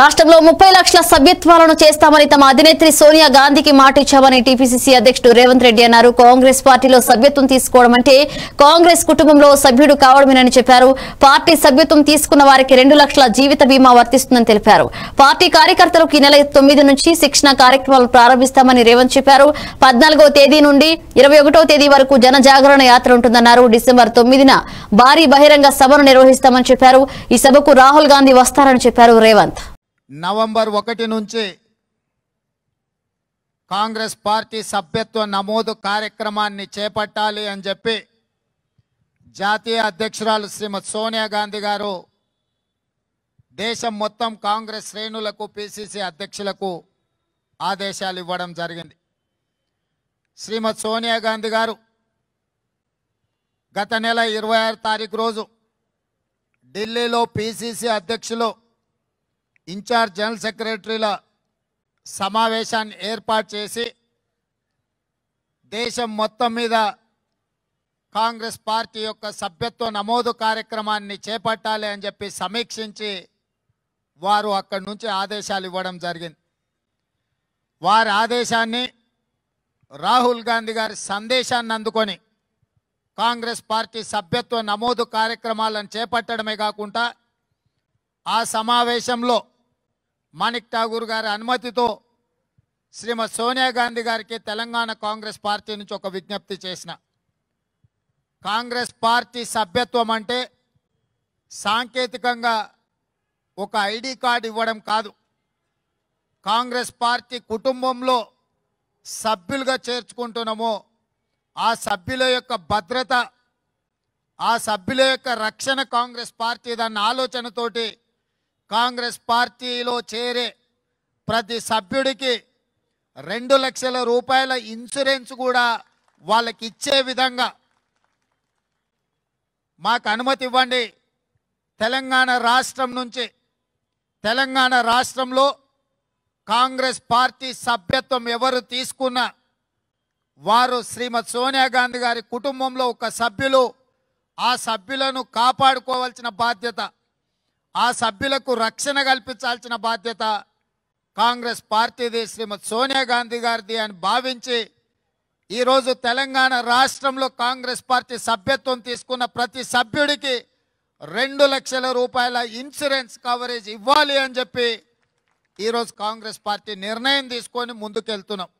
రాష్ట్రంలో ముప్పై లక్షల సభ్యత్వాలను చేస్తామని తమ అధినేత్రి సోనియా గాంధీకి మాట ఇచ్చామని టీపీసీసీ అధ్యక్షుడు రేవంత్ రెడ్డి అన్నారు కాంగ్రెస్ పార్టీలో సభ్యత్వం తీసుకోవడం అంటే కాంగ్రెస్ కుటుంబంలో సభ్యుడు కావడమేనని చెప్పారు పార్టీ సభ్యత్వం తీసుకున్న వారికి రెండు లక్షల జీవిత బీమా వర్తిస్తుందని తెలిపారు పార్టీ కార్యకర్తలకు ఈ నెల తొమ్మిది నుంచి శిక్షణ కార్యక్రమాలు ప్రారంభిస్తామని రేవంత్ చెప్పారు పద్నాలుగో తేదీ నుండి ఇరవై తేదీ వరకు జనజాగరణ యాత్ర ఉంటుందన్నారు డిసెంబర్ తొమ్మిదిన భారీ బహిరంగ సభను నిర్వహిస్తామని చెప్పారు ఈ సభకు రాహుల్ గాంధీ వస్తారని చెప్పారు రేవంత్ నవంబర్ ఒకటి నుంచి కాంగ్రెస్ పార్టీ సభ్యత్వ నమోదు కార్యక్రమాన్ని చేపట్టాలి అని చెప్పి జాతీయ అధ్యక్షురాలు శ్రీమతి సోనియా గాంధీ గారు దేశం మొత్తం కాంగ్రెస్ శ్రేణులకు పిసిసి అధ్యక్షులకు ఆదేశాలు ఇవ్వడం జరిగింది శ్రీమతి సోనియా గాంధీ గారు గత నెల ఇరవై ఆరు తారీఖు రోజు ఢిల్లీలో పిసిసి అధ్యక్షులు ఇన్ఛార్జ్ జనరల్ సెక్రటరీల సమావేశాన్ని ఏర్పాటు చేసి దేశం మొత్తం మీద కాంగ్రెస్ పార్టీ యొక్క సభ్యత్వ నమోదు కార్యక్రమాన్ని చేపట్టాలి అని చెప్పి సమీక్షించి వారు అక్కడి నుంచి ఆదేశాలు ఇవ్వడం జరిగింది వారి ఆదేశాన్ని రాహుల్ గాంధీ గారి సందేశాన్ని అందుకొని కాంగ్రెస్ పార్టీ సభ్యత్వ నమోదు కార్యక్రమాలను చేపట్టడమే కాకుండా ఆ సమావేశంలో మాణిక్ ఠాగూర్ గారి అనుమతితో శ్రీమతి సోనియా గాంధీ గారికి తెలంగాణ కాంగ్రెస్ పార్టీ నుంచి ఒక విజ్ఞప్తి చేసిన కాంగ్రెస్ పార్టీ సభ్యత్వం అంటే సాంకేతికంగా ఒక ఐడి కార్డు ఇవ్వడం కాదు కాంగ్రెస్ పార్టీ కుటుంబంలో సభ్యులుగా చేర్చుకుంటున్నామో ఆ సభ్యుల యొక్క భద్రత ఆ సభ్యుల యొక్క రక్షణ కాంగ్రెస్ పార్టీ దాని ఆలోచనతోటి కాంగ్రెస్ పార్టీలో చేరే ప్రతి సభ్యుడికి రెండు లక్షల రూపాయల ఇన్సూరెన్స్ కూడా వాళ్ళకి ఇచ్చే విధంగా మాకు అనుమతి ఇవ్వండి తెలంగాణ రాష్ట్రం నుంచి తెలంగాణ రాష్ట్రంలో కాంగ్రెస్ పార్టీ సభ్యత్వం ఎవరు తీసుకున్నా వారు శ్రీమతి సోనియా గాంధీ గారి కుటుంబంలో ఒక సభ్యులు ఆ సభ్యులను కాపాడుకోవాల్సిన బాధ్యత ఆ సభ్యులకు రక్షణ కల్పించాల్సిన బాధ్యత కాంగ్రెస్ పార్టీది శ్రీమతి సోనియా గాంధీ గారిది అని భావించి ఈరోజు తెలంగాణ రాష్ట్రంలో కాంగ్రెస్ పార్టీ సభ్యత్వం తీసుకున్న ప్రతి సభ్యుడికి రెండు లక్షల రూపాయల ఇన్సూరెన్స్ కవరేజ్ ఇవ్వాలి అని చెప్పి ఈరోజు కాంగ్రెస్ పార్టీ నిర్ణయం తీసుకొని ముందుకెళ్తున్నాం